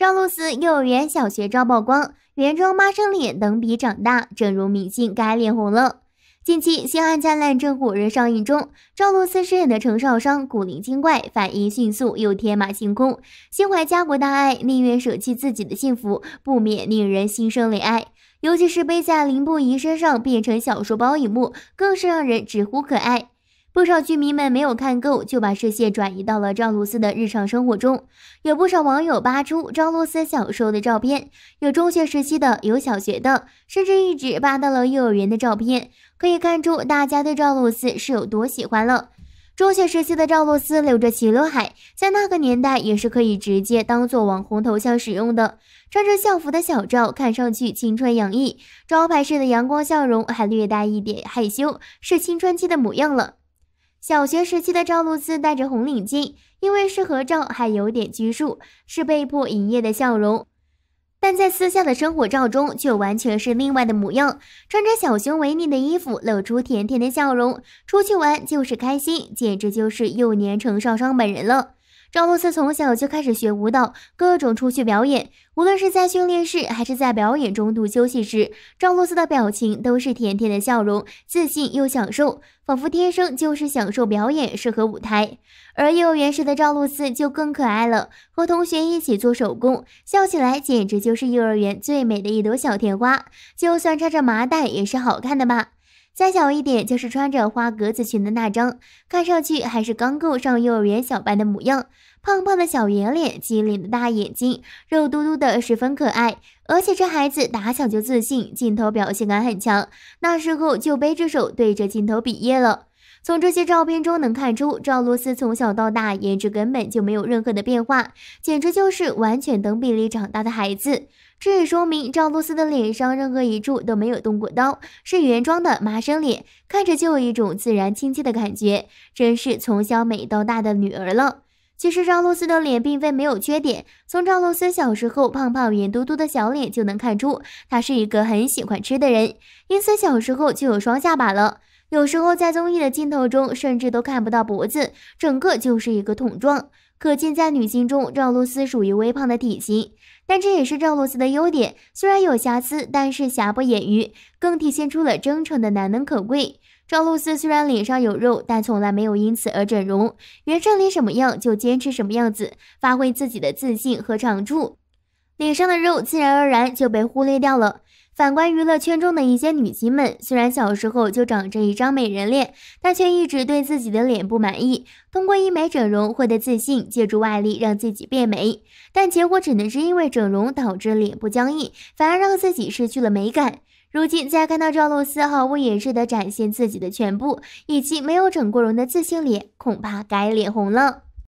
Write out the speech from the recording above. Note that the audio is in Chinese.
赵露思幼儿园、小学照曝光，原装妈生脸等比长大，正如明星该脸红了。近期《星汉灿烂》正火热上映中，赵露思饰演的程少商古灵精怪，反应迅速又天马行空，心怀家国大爱，宁愿舍弃自己的幸福，不免令人心生怜爱。尤其是背在林不疑身上变成小书包一幕，更是让人直呼可爱。不少居民们没有看够，就把视线转移到了赵露思的日常生活中。有不少网友扒出赵露思小时候的照片，有中学时期的，有小学的，甚至一直扒到了幼儿园的照片。可以看出大家对赵露思是有多喜欢了。中学时期的赵露思留着齐刘海，在那个年代也是可以直接当做网红头像使用的。穿着校服的小赵看上去青春洋溢，招牌式的阳光笑容还略带一点害羞，是青春期的模样了。小学时期的赵露思戴着红领巾，因为是合照还有点拘束，是被迫营业的笑容。但在私下的生活照中，却完全是另外的模样，穿着小熊维尼的衣服，露出甜甜的笑容，出去玩就是开心，简直就是幼年程少商本人了。赵露思从小就开始学舞蹈，各种出去表演。无论是在训练室，还是在表演中途休息时，赵露思的表情都是甜甜的笑容，自信又享受，仿佛天生就是享受表演，适合舞台。而幼儿园时的赵露思就更可爱了，和同学一起做手工，笑起来简直就是幼儿园最美的一朵小甜花。就算插着麻袋，也是好看的吧。再小一点，就是穿着花格子裙的那张，看上去还是刚够上幼儿园小白的模样，胖胖的小圆脸，机灵的大眼睛，肉嘟嘟的，十分可爱。而且这孩子打小就自信，镜头表现感很强，那时候就背着手对着镜头比耶了。从这些照片中能看出，赵露思从小到大颜值根本就没有任何的变化，简直就是完全等比例长大的孩子。这也说明赵露思的脸上任何一处都没有动过刀，是原装的麻生脸，看着就有一种自然亲切的感觉，真是从小美到大的女儿了。其实赵露思的脸并非没有缺点，从赵露思小时候胖胖圆嘟嘟的小脸就能看出，她是一个很喜欢吃的人，因此小时候就有双下巴了。有时候在综艺的镜头中，甚至都看不到脖子，整个就是一个桶状。可见在女星中，赵露思属于微胖的体型，但这也是赵露思的优点。虽然有瑕疵，但是瑕不掩瑜，更体现出了真诚的难能可贵。赵露思虽然脸上有肉，但从来没有因此而整容，原生脸什么样就坚持什么样子，发挥自己的自信和长处，脸上的肉自然而然就被忽略掉了。反观娱乐圈中的一些女星们，虽然小时候就长着一张美人脸，但却一直对自己的脸不满意，通过医美整容获得自信，借助外力让自己变美，但结果只能是因为整容导致脸部僵硬，反而让自己失去了美感。如今再看到赵露思毫无掩饰地展现自己的全部，以及没有整过容的自信脸，恐怕该脸红了。